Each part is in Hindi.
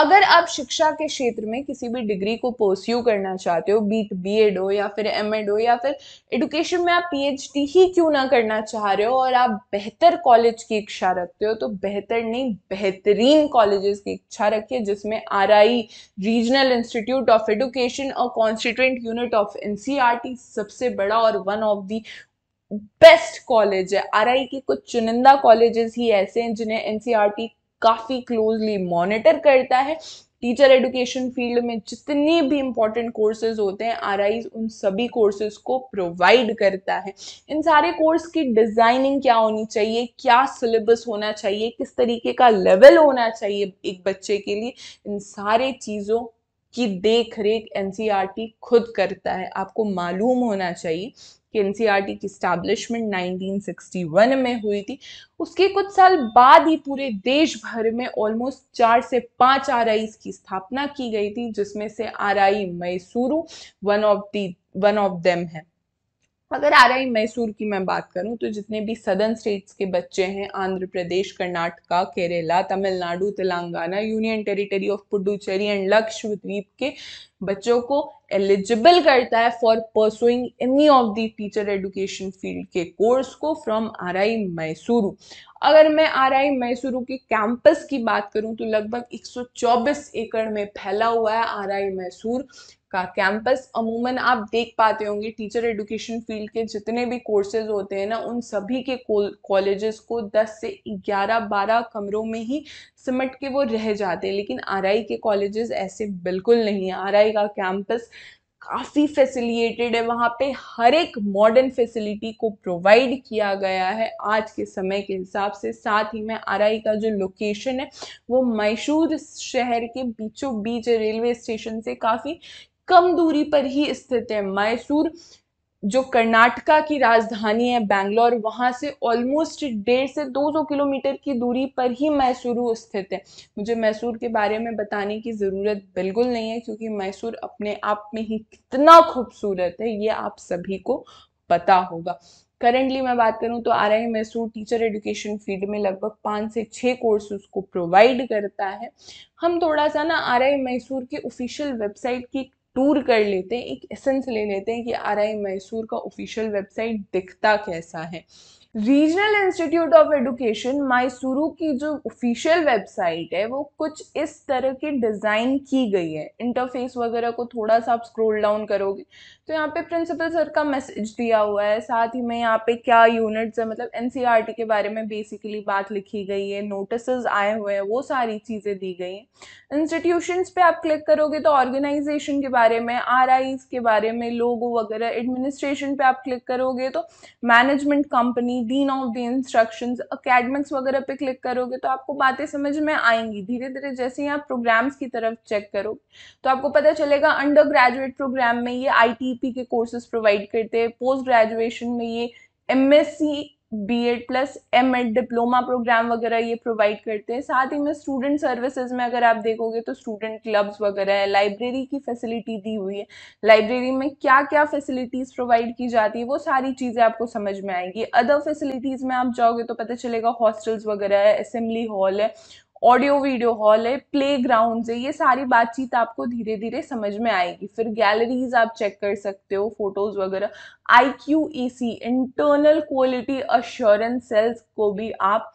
अगर आप शिक्षा के क्षेत्र में किसी भी डिग्री को परस्यू करना चाहते हो बीट एड हो या फिर एम एड हो या फिर एडुकेशन में आप पीएचडी ही क्यों ना करना चाह रहे हो और आप बेहतर कॉलेज की इच्छा रखते हो तो बेहतर नहीं बेहतरीन कॉलेजेस की इच्छा रखिए जिसमें R Regional Institute of Education और कॉन्स्टिट्यूंट यूनिट ऑफ एन सबसे बड़ा और one of the best college है आर के कुछ चुनिंदा कॉलेजेस ही ऐसे हैं जिन्हें एन काफ़ी क्लोजली मॉनिटर करता है टीचर एडुकेशन फील्ड में जितने भी इम्पॉर्टेंट कोर्सेज होते हैं आर उन सभी कोर्सेज को प्रोवाइड करता है इन सारे कोर्स की डिज़ाइनिंग क्या होनी चाहिए क्या सिलेबस होना चाहिए किस तरीके का लेवल होना चाहिए एक बच्चे के लिए इन सारे चीज़ों की देख रेख एन e खुद करता है आपको मालूम होना चाहिए कि एन e की स्टैब्लिशमेंट 1961 में हुई थी उसके कुछ साल बाद ही पूरे देश भर में ऑलमोस्ट चार से पांच आर की स्थापना की गई थी जिसमें से R I Mysuru one of the one of them है अगर आर आई मैसूर की मैं बात करूं तो जितने भी सदर्न स्टेट्स के बच्चे हैं आंध्र प्रदेश Karnataka Kerala Tamil Nadu Telangana union territory of Puducherry and Lakshadweep के बच्चों को एलिजिबल करता है for pursuing any of the teacher education field के कोर्स को फ्रॉम आर आई मैसूरू अगर मैं आर आई मैसूरू के कैंपस की बात करूं तो लगभग 124 एकड़ में फैला हुआ है आर आई मैसूर का कैंपस अमूमन आप देख पाते होंगे टीचर एडुकेशन फील्ड के जितने भी कोर्सेज होते हैं ना उन सभी के कॉलेजेस को 10 से 11 12 कमरों में ही सिमट के वो रह जाते हैं लेकिन आर के कॉलेजेस ऐसे बिल्कुल नहीं है आर का कैंपस काफ़ी फैसिलिटेड है वहाँ पे हर एक मॉडर्न फैसिलिटी को प्रोवाइड किया गया है आज के समय के हिसाब से साथ ही में आरआई का जो लोकेशन है वो मैशूर शहर के बीचों बीच रेलवे स्टेशन से काफ़ी कम दूरी पर ही स्थित है मैसूर जो कर्नाटका की राजधानी है बैंगलोर वहाँ से ऑलमोस्ट डेढ़ से 200 किलोमीटर की दूरी पर ही मैसूरू स्थित है मुझे मैसूर के बारे में बताने की ज़रूरत बिल्कुल नहीं है क्योंकि मैसूर अपने आप में ही कितना खूबसूरत है ये आप सभी को पता होगा करेंटली मैं बात करूं तो R I Mysore teacher education field में लगभग पाँच से छः कोर्स उसको प्रोवाइड करता है हम थोड़ा सा ना आर आई मैसूर की ऑफिशियल वेबसाइट की टूर कर लेते हैं एक एसेंस ले लेते हैं कि आर आई मैसूर का ऑफिशियल वेबसाइट दिखता कैसा है Regional Institute of Education Mysuru की जो ऑफिशियल वेबसाइट है वो कुछ इस तरह की डिज़ाइन की गई है इंटरफेस वगैरह को थोड़ा सा आप स्क्रोल डाउन करोगे तो यहाँ पे प्रिंसिपल सर का मैसेज दिया हुआ है साथ ही में यहाँ पे क्या यूनिट्स है मतलब एन e के बारे में बेसिकली बात लिखी गई है नोटिसज आए हुए हैं वो सारी चीज़ें दी गई हैं इंस्टीट्यूशंस पे आप क्लिक करोगे तो ऑर्गेनाइजेशन के बारे में आर के बारे में लोगो वगैरह एडमिनिस्ट्रेशन पे आप क्लिक करोगे तो management company dean of the instruction academics वगैरह पे क्लिक करोगे तो आपको बातें समझ में आएंगी धीरे धीरे जैसे ही आप प्रोग्राम्स की तरफ चेक करोगे तो आपको पता चलेगा अंडर ग्रेजुएट प्रोग्राम में ये आई पी के कोर्सेज प्रोवाइड करते हैं पोस्ट ग्रेजुएशन में ये M S C B Ed plus M Ed diploma programme वगैरह ये प्रोवाइड करते हैं साथ ही में स्टूडेंट सर्विसेज में अगर आप देखोगे तो स्टूडेंट क्लब्स वगैरह है लाइब्रेरी की फैसिलिटी दी हुई है लाइब्रेरी में क्या क्या फैसिलिटीज़ प्रोवाइड की जाती है वो सारी चीज़ें आपको समझ में आएंगी अदर फैसिलिटीज़ में आप जाओगे तो पता चलेगा हॉस्टल्स वगैरह है असेंबली हॉल है ऑडियो वीडियो हॉल है प्ले ग्राउंड है ये सारी बातचीत आपको धीरे धीरे समझ में आएगी फिर गैलरीज आप चेक कर सकते हो फोटोज वगैरह I Q E C internal quality assurance cells को भी आप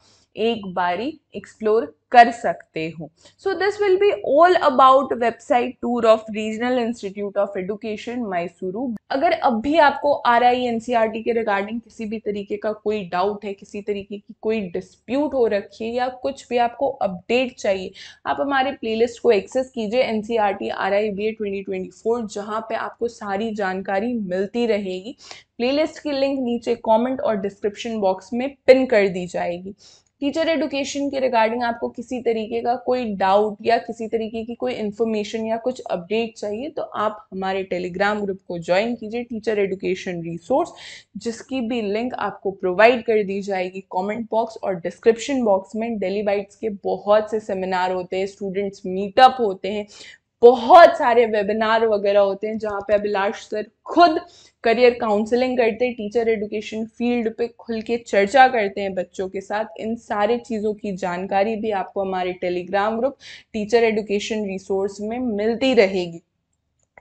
एक बारी एक्सप्लोर कर सकते हो so this will be all about website tour of Regional Institute of Education Mysuru अगर अब भी आपको आर आई e के रिगार्डिंग किसी भी तरीके का कोई डाउट है किसी तरीके की कोई डिस्प्यूट हो रखी है या कुछ भी आपको अपडेट चाहिए आप हमारे प्लेलिस्ट को एक्सेस कीजिए N C R T R I B A twenty twenty four जहाँ पे आपको सारी जानकारी मिलती रहेगी प्लेलिस्ट की लिंक नीचे कमेंट और डिस्क्रिप्शन बॉक्स में पिन कर दी जाएगी टीचर एडुकेशन के रिगार्डिंग आपको किसी तरीके का कोई डाउट या किसी तरीके की कोई इन्फॉर्मेशन या कुछ अपडेट चाहिए तो आप हमारे टेलीग्राम ग्रुप को ज्वाइन कीजिए टीचर एडुकेशन रिसोर्स जिसकी भी लिंक आपको प्रोवाइड कर दी जाएगी कमेंट बॉक्स और डिस्क्रिप्शन बॉक्स में डेली बाइट्स के बहुत से सेमिनार होते हैं स्टूडेंट्स मीटअप होते हैं बहुत सारे वेबिनार वगैरह होते हैं जहाँ पे अभिलाष सर खुद करियर काउंसलिंग करते हैं टीचर एडुकेशन फील्ड पे खुल के चर्चा करते हैं बच्चों के साथ इन सारे चीज़ों की जानकारी भी आपको हमारे Telegram group teacher education resource में मिलती रहेगी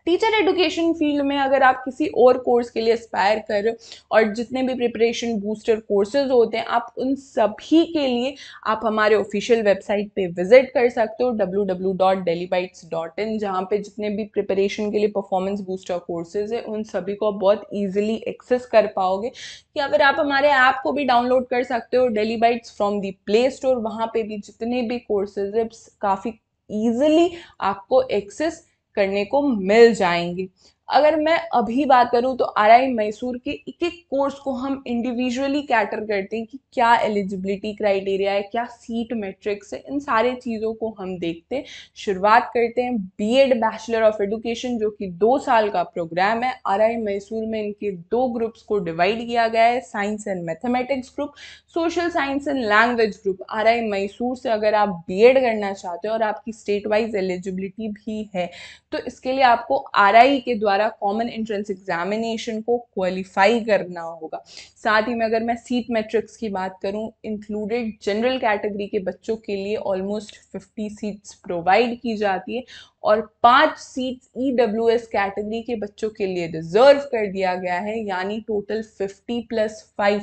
टीचर एडुकेशन फील्ड में अगर आप किसी और कोर्स के लिए एस्पायर कर रहे हो और जितने भी प्रिपरेशन बूस्टर कोर्सेज होते हैं आप उन सभी के लिए आप हमारे ऑफिशियल वेबसाइट पे विजिट कर सकते हो W W dot Daily Bytes dot in जहाँ पर जितने भी प्रिपरेशन के लिए परफॉर्मेंस बूस्टर कोर्सेज है उन सभी को आप बहुत ईजिली एक्सेस कर पाओगे या फिर आप हमारे ऐप को भी डाउनलोड कर सकते हो Daily Bytes from the Play Store वहाँ पर भी जितने भी कोर्सेज है काफ़ी ईजिली आपको एक्सेस करने को मिल जाएंगे अगर मैं अभी बात करूं तो आर आई मैसूर के एक एक कोर्स को हम इंडिविजुअली कैटर करते हैं कि क्या एलिजिबिलिटी क्राइटेरिया है क्या सीट मैट्रिक्स है इन सारे चीज़ों को हम देखते हैं शुरुआत करते हैं बीएड बैचलर ऑफ एडुकेशन जो कि दो साल का प्रोग्राम है आर आई मैसूर में इनके दो ग्रुप्स को डिवाइड किया गया है science and mathematics group social science and language group R I Mysore से अगर आप बी करना चाहते हो और आपकी स्टेट वाइज एलिजिबिलिटी भी है तो इसके लिए आपको आर के द्वारा दोबारा कॉमन एंट्रेंस एग्जामिनेशन को क्वालिफाई करना होगा साथ ही में अगर मैं सीट मैट्रिक्स की बात करूं इंक्लूडेड जनरल कैटेगरी के बच्चों के लिए ऑलमोस्ट 50 सीट्स प्रोवाइड की जाती है और पांच सीट्स ईडब्ल्यूएस कैटेगरी के बच्चों के लिए रिजर्व कर दिया गया है यानी टोटल 50 प्लस फाइव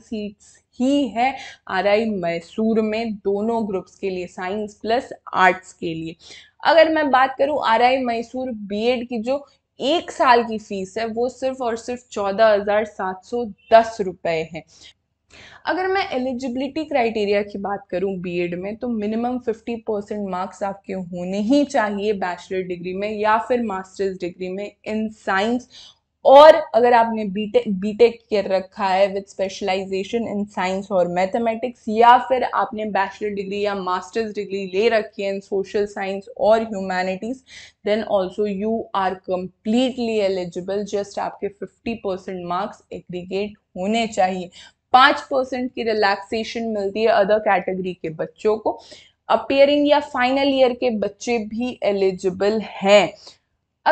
सीट्स ही है आरआई मैसूर में दोनों ग्रुप्स के लिए साइंस प्लस आर्ट्स के लिए अगर मैं बात करूं आरआई मैसूर बीएड की जो एक साल की फीस है वो सिर्फ और सिर्फ चौदह हज़ार सात सौ दस रुपए है अगर मैं एलिजिबिलिटी क्राइटेरिया की बात करूं बीएड में तो मिनिमम 50 परसेंट मार्क्स आपके होने ही चाहिए बैचलर डिग्री में या फिर मास्टर्स डिग्री में इन साइंस और अगर आपने बीटेक बीटेक कर रखा है विद स्पेशलाइजेशन इन साइंस और मैथमेटिक्स या फिर आपने बैचलर डिग्री या मास्टर्स डिग्री ले रखी है इन सोशल साइंस और humanities then also you are completely eligible just आपके 50 परसेंट मार्क्स एग्रीगेट होने चाहिए पांच परसेंट की रिलैक्सेशन मिलती है अदर कैटेगरी के बच्चों को अपेयरिंग या फाइनल ईयर के बच्चे भी एलिजिबल हैं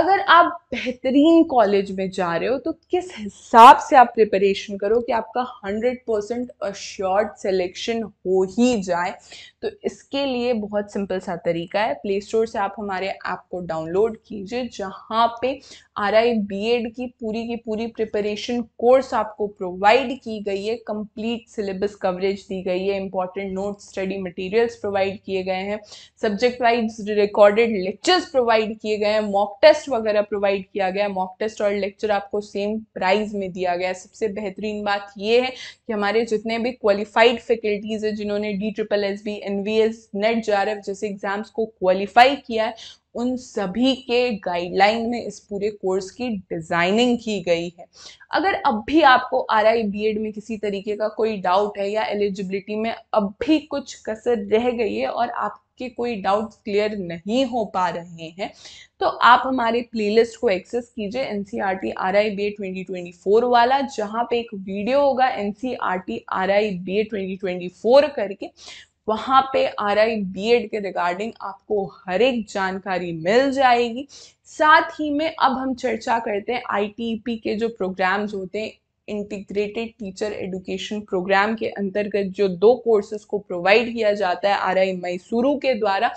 अगर आप बेहतरीन कॉलेज में जा रहे हो तो किस हिसाब से आप प्रिपरेशन करो कि आपका 100 परसेंट अश्योर्ड सिलेक्शन हो ही जाए तो इसके लिए बहुत सिंपल सा तरीका है प्ले स्टोर से आप हमारे ऐप को डाउनलोड कीजिए जहाँ पे आर आई बी एड की पूरी की पूरी प्रिपरेशन कोर्स आपको प्रोवाइड की गई है कंप्लीट सिलेबस कवरेज दी गई है important note study materials provide किए गए हैं subject wise recorded lectures provide किए गए हैं मॉक टेस्ट वगैरह प्रोवाइड प्रोवाइड किया गया मॉक टेस्ट और लेक्चर आपको सेम प्राइस में दिया गया सबसे बेहतरीन बात ये है कि हमारे जितने भी क्वालिफाइड फैकल्टीज़ है जिन्होंने D triple S B N V S NET J R F जैसे एग्ज़ाम्स को क्वालिफाई किया है उन सभी के गाइडलाइन में इस पूरे कोर्स की डिज़ाइनिंग की गई है अगर अब भी आपको आर आई में किसी तरीके का कोई डाउट है या एलिजिबिलिटी में अब भी कुछ कसर रह गई है और आप के कोई डाउट क्लियर नहीं हो पा रहे हैं तो आप हमारे प्लेलिस्ट को एक्सेस कीजिए N C R T R I B A twenty twenty four वाला जहाँ पे एक वीडियो होगा N C R T R I B A twenty twenty four करके वहाँ पे आर आई बी एड के रिगार्डिंग आपको हर एक जानकारी मिल जाएगी साथ ही में अब हम चर्चा करते हैं आई टी पी के जो प्रोग्राम्स होते हैं इंटीग्रेटेड टीचर एडुकेशन प्रोग्राम के अंतर्गत जो दो कोर्सेज को प्रोवाइड किया जाता है आर आई मैसूरू के द्वारा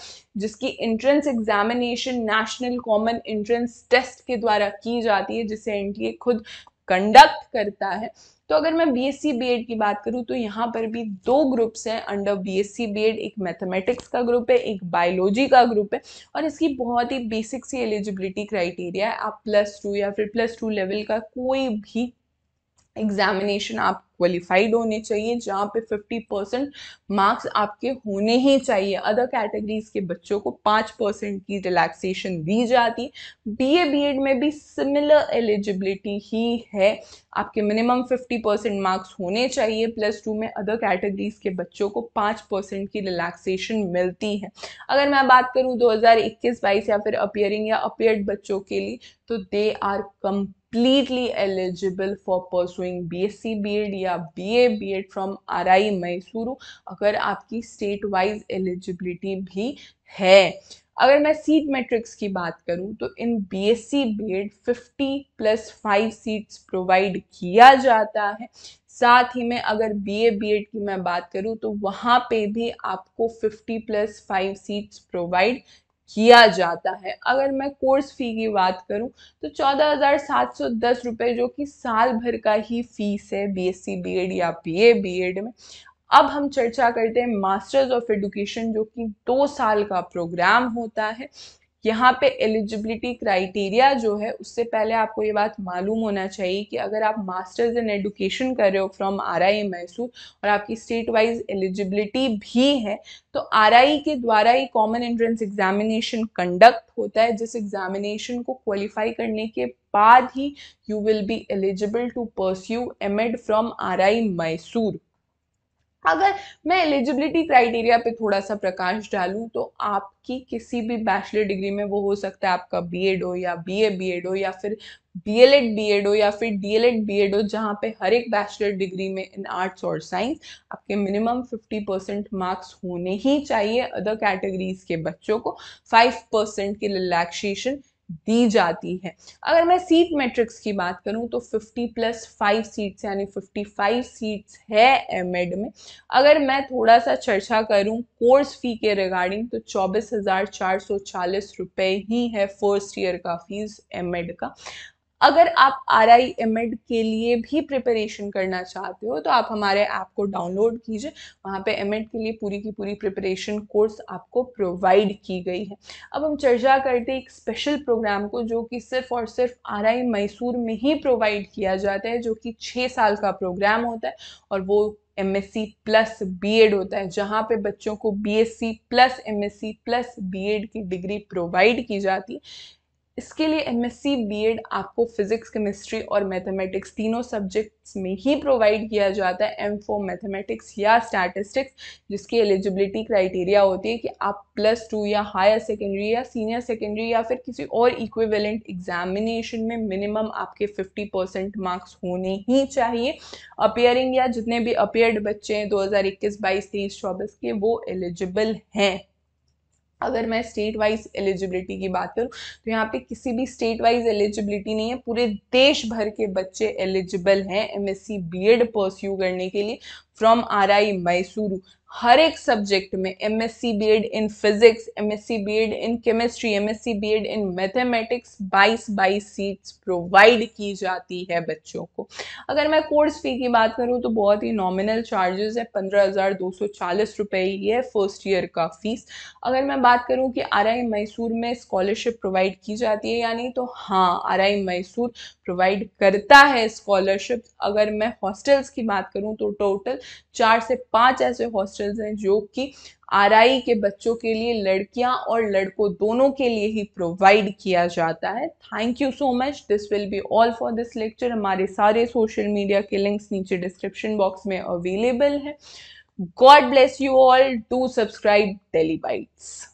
जिसकी entrance examination national common entrance test के द्वारा की जाती है जिसे ए खुद कंडक्ट करता है तो अगर मैं बी एस की बात करूँ तो यहाँ पर भी दो ग्रुप्स हैं अंडर बी एस एक मैथमेटिक्स का ग्रुप है एक बायोलॉजी का ग्रुप है और इसकी बहुत ही बेसिक सी एलिजिबिलिटी क्राइटेरिया है आप प्लस टू या फिर प्लस टू लेवल का कोई भी एग्जामिनेशन आप क्वालिफाइड होने चाहिए जहाँ पे 50 परसेंट मार्क्स आपके होने ही चाहिए अदर कैटेगरीज के बच्चों को 5 परसेंट की रिलैक्सेशन दी जाती बी ए बी एड में भी सिमिलर एलिजिबिलिटी ही है आपके मिनिमम 50 परसेंट मार्क्स होने चाहिए प्लस टू में अदर कैटेगरीज के बच्चों को 5 परसेंट की रिलैक्सेशन मिलती है अगर मैं बात करूँ दो हज़ार या फिर अपियरिंग या अपियड बच्चों के लिए तो they are completely eligible for pursuing B S C B Ed या या B A B Ed from R I Mysuru अगर आपकी स्टेट वाइज एलिजिबिलिटी भी है अगर मैं सीट मैट्रिक्स की बात करूं तो इन BSc BEd 50 plus 5 seats provide किया जाता है साथ ही में अगर बीए बीएड की मैं बात करूं तो वहां पे भी आपको 50 प्लस 5 सीट्स प्रोवाइड किया जाता है अगर मैं कोर्स फ़ी की बात करूं तो चौदह हज़ार सात सौ दस रुपये जो कि साल भर का ही फीस है बीएससी बीएड या बीए बीएड में अब हम चर्चा करते हैं मास्टर्स ऑफ एडुकेशन जो कि दो साल का प्रोग्राम होता है यहाँ पे एलिजिबिलिटी क्राइटेरिया जो है उससे पहले आपको ये बात मालूम होना चाहिए कि अगर आप मास्टर्स इन एडुकेशन कर रहे हो फ्रॉम आर आई मैसूर और आपकी स्टेट वाइज एलिजिबिलिटी भी है तो आर आई के द्वारा ही कॉमन एंट्रेंस एग्जामिनेशन कंडक्ट होता है जिस एग्जामिनेशन को क्वालिफाई करने के बाद ही you will be eligible to pursue M Ed from R I Mysore अगर मैं एलिजिबिलिटी क्राइटेरिया पे थोड़ा सा प्रकाश डालूँ तो आपकी किसी भी बैचलर डिग्री में वो हो सकता है आपका बीएड हो या बीए बीएड हो या फिर बीएलएड बीएड हो या फिर डीएलएड बीएड हो जहाँ पे हर एक बैचलर डिग्री में इन आर्ट्स और साइंस आपके मिनिमम 50 परसेंट मार्क्स होने ही चाहिए अदर कैटेगरीज के बच्चों को फाइव परसेंट की रिलैक्सेशन दी जाती है अगर मैं सीट मैट्रिक्स की बात करूं तो 50 प्लस 5 सीट्स यानी 55 सीट्स है एम में अगर मैं थोड़ा सा चर्चा करूं कोर्स फी के रिगार्डिंग तो चौबीस हज़ार चार सौ चालीस रुपये ही है फर्स्ट ईयर का फीस एम का अगर आप आर आई एड के लिए भी प्रिपरेशन करना चाहते हो तो आप हमारे ऐप को डाउनलोड कीजिए वहाँ पे एड के लिए पूरी की पूरी प्रिपरेशन कोर्स आपको प्रोवाइड की गई है अब हम चर्चा करते एक स्पेशल प्रोग्राम को जो कि सिर्फ और सिर्फ आर आई मैसूर में ही प्रोवाइड किया जाता है जो कि छः साल का प्रोग्राम होता है और वो M S C plus B Ed होता है जहाँ पे बच्चों को B S C plus M S C plus B Ed की डिग्री प्रोवाइड की जाती है इसके लिए एम एस सी आपको फिज़िक्स केमिस्ट्री और मैथमेटिक्स तीनों सब्जेक्ट्स में ही प्रोवाइड किया जाता है एम फॉर मैथमेटिक्स या स्टैटिस्टिक्स जिसकी एलिजिबिलिटी क्राइटेरिया होती है कि आप प्लस टू या हायर सेकेंडरी या सीनियर सेकेंडरी या फिर किसी और इक्विवेलेंट एग्जामिनेशन में मिनिमम आपके 50 परसेंट मार्क्स होने ही चाहिए अपेयरिंग या जितने भी अपेयर्ड बच्चे हैं दो हज़ार इक्कीस बाईस तेईस चौबीस के वो एलिजिबल हैं अगर मैं स्टेट वाइज एलिजिबिलिटी की बात करूँ तो यहाँ पे किसी भी स्टेट वाइज एलिजिबिलिटी नहीं है पूरे देश भर के बच्चे एलिजिबल हैं एमएससी बीएड परस्यू करने के लिए फ्रॉम आर आई मैसूर हर एक सब्जेक्ट में M S C B Ed in physics M S C B Ed in chemistry M S C B Ed in mathematics बाईस बाईस सीट्स प्रोवाइड की जाती है बच्चों को अगर मैं कोर्स फी की बात करूँ तो बहुत ही नॉमिनल चार्जेस है पंद्रह हज़ार दो सौ चालीस रुपये ही है फर्स्ट ईयर का फीस अगर मैं बात करूँ कि आर आई मैसूर में स्कॉलरशिप प्रोवाइड की जाती है या नहीं तो हाँ आर आई मैसूर प्रोवाइड करता है स्कॉलरशिप अगर मैं हॉस्टल्स की बात करूँ तो टोटल चार से पांच ऐसे हॉस्टल्स हैं जो कि आर के बच्चों के लिए लड़कियां और लड़कों दोनों के लिए ही प्रोवाइड किया जाता है thank you so much this will be all for this lecture हमारे सारे सोशल मीडिया के लिंक्स नीचे डिस्क्रिप्शन बॉक्स में अवेलेबल है God bless you all do subscribe Telebytes